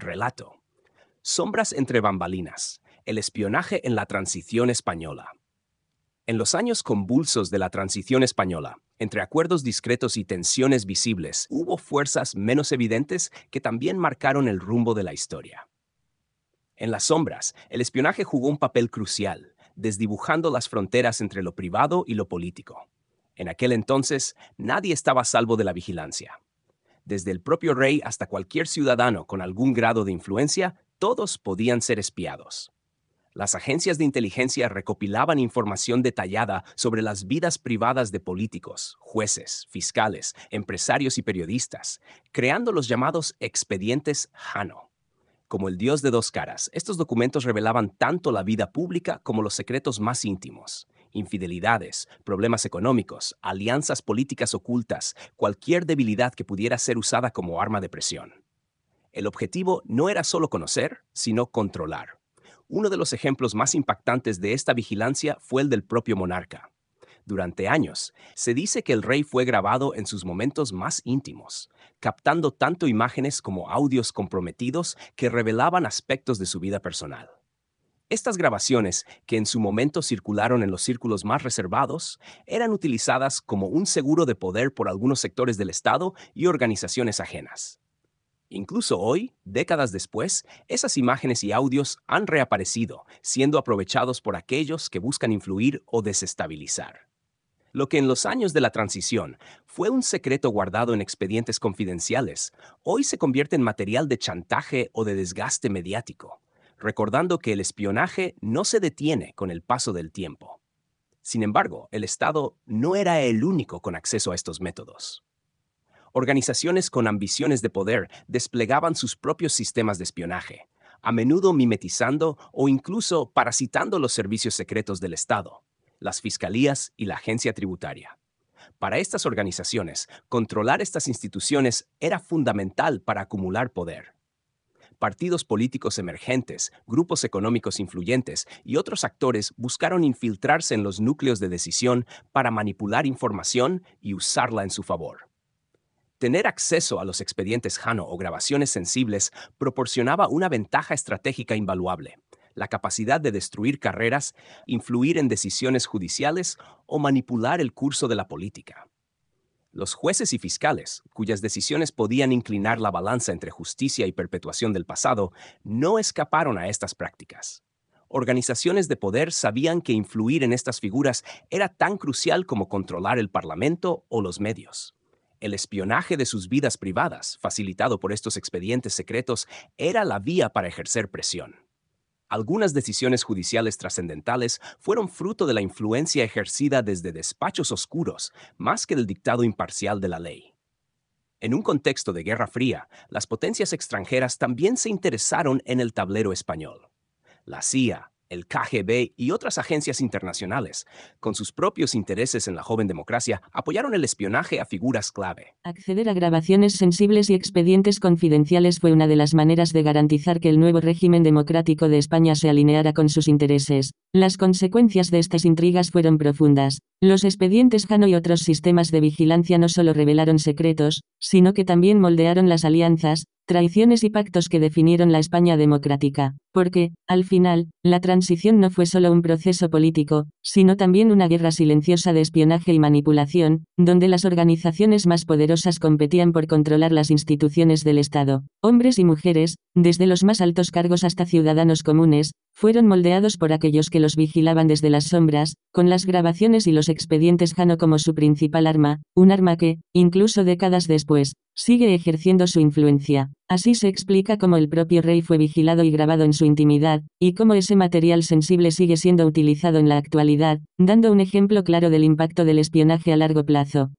Relato. Sombras entre bambalinas. El espionaje en la transición española. En los años convulsos de la transición española, entre acuerdos discretos y tensiones visibles, hubo fuerzas menos evidentes que también marcaron el rumbo de la historia. En las sombras, el espionaje jugó un papel crucial, desdibujando las fronteras entre lo privado y lo político. En aquel entonces, nadie estaba salvo de la vigilancia desde el propio rey hasta cualquier ciudadano con algún grado de influencia, todos podían ser espiados. Las agencias de inteligencia recopilaban información detallada sobre las vidas privadas de políticos, jueces, fiscales, empresarios y periodistas, creando los llamados expedientes Jano, Como el dios de dos caras, estos documentos revelaban tanto la vida pública como los secretos más íntimos infidelidades, problemas económicos, alianzas políticas ocultas, cualquier debilidad que pudiera ser usada como arma de presión. El objetivo no era solo conocer, sino controlar. Uno de los ejemplos más impactantes de esta vigilancia fue el del propio monarca. Durante años, se dice que el rey fue grabado en sus momentos más íntimos, captando tanto imágenes como audios comprometidos que revelaban aspectos de su vida personal. Estas grabaciones, que en su momento circularon en los círculos más reservados, eran utilizadas como un seguro de poder por algunos sectores del Estado y organizaciones ajenas. Incluso hoy, décadas después, esas imágenes y audios han reaparecido, siendo aprovechados por aquellos que buscan influir o desestabilizar. Lo que en los años de la transición fue un secreto guardado en expedientes confidenciales, hoy se convierte en material de chantaje o de desgaste mediático recordando que el espionaje no se detiene con el paso del tiempo. Sin embargo, el Estado no era el único con acceso a estos métodos. Organizaciones con ambiciones de poder desplegaban sus propios sistemas de espionaje, a menudo mimetizando o incluso parasitando los servicios secretos del Estado, las fiscalías y la agencia tributaria. Para estas organizaciones, controlar estas instituciones era fundamental para acumular poder partidos políticos emergentes, grupos económicos influyentes y otros actores buscaron infiltrarse en los núcleos de decisión para manipular información y usarla en su favor. Tener acceso a los expedientes Jano o grabaciones sensibles proporcionaba una ventaja estratégica invaluable la capacidad de destruir carreras, influir en decisiones judiciales o manipular el curso de la política. Los jueces y fiscales, cuyas decisiones podían inclinar la balanza entre justicia y perpetuación del pasado, no escaparon a estas prácticas. Organizaciones de poder sabían que influir en estas figuras era tan crucial como controlar el Parlamento o los medios. El espionaje de sus vidas privadas, facilitado por estos expedientes secretos, era la vía para ejercer presión. Algunas decisiones judiciales trascendentales fueron fruto de la influencia ejercida desde despachos oscuros, más que del dictado imparcial de la ley. En un contexto de Guerra Fría, las potencias extranjeras también se interesaron en el tablero español. La CIA, el KGB y otras agencias internacionales, con sus propios intereses en la joven democracia, apoyaron el espionaje a figuras clave. Acceder a grabaciones sensibles y expedientes confidenciales fue una de las maneras de garantizar que el nuevo régimen democrático de España se alineara con sus intereses. Las consecuencias de estas intrigas fueron profundas. Los expedientes Jano y otros sistemas de vigilancia no solo revelaron secretos, sino que también moldearon las alianzas, traiciones y pactos que definieron la España democrática, porque, al final, la transición no fue solo un proceso político, sino también una guerra silenciosa de espionaje y manipulación, donde las organizaciones más poderosas competían por controlar las instituciones del Estado, hombres y mujeres, desde los más altos cargos hasta ciudadanos comunes, fueron moldeados por aquellos que los vigilaban desde las sombras, con las grabaciones y los expedientes Jano como su principal arma, un arma que, incluso décadas después, sigue ejerciendo su influencia. Así se explica cómo el propio rey fue vigilado y grabado en su intimidad, y cómo ese material sensible sigue siendo utilizado en la actualidad, dando un ejemplo claro del impacto del espionaje a largo plazo.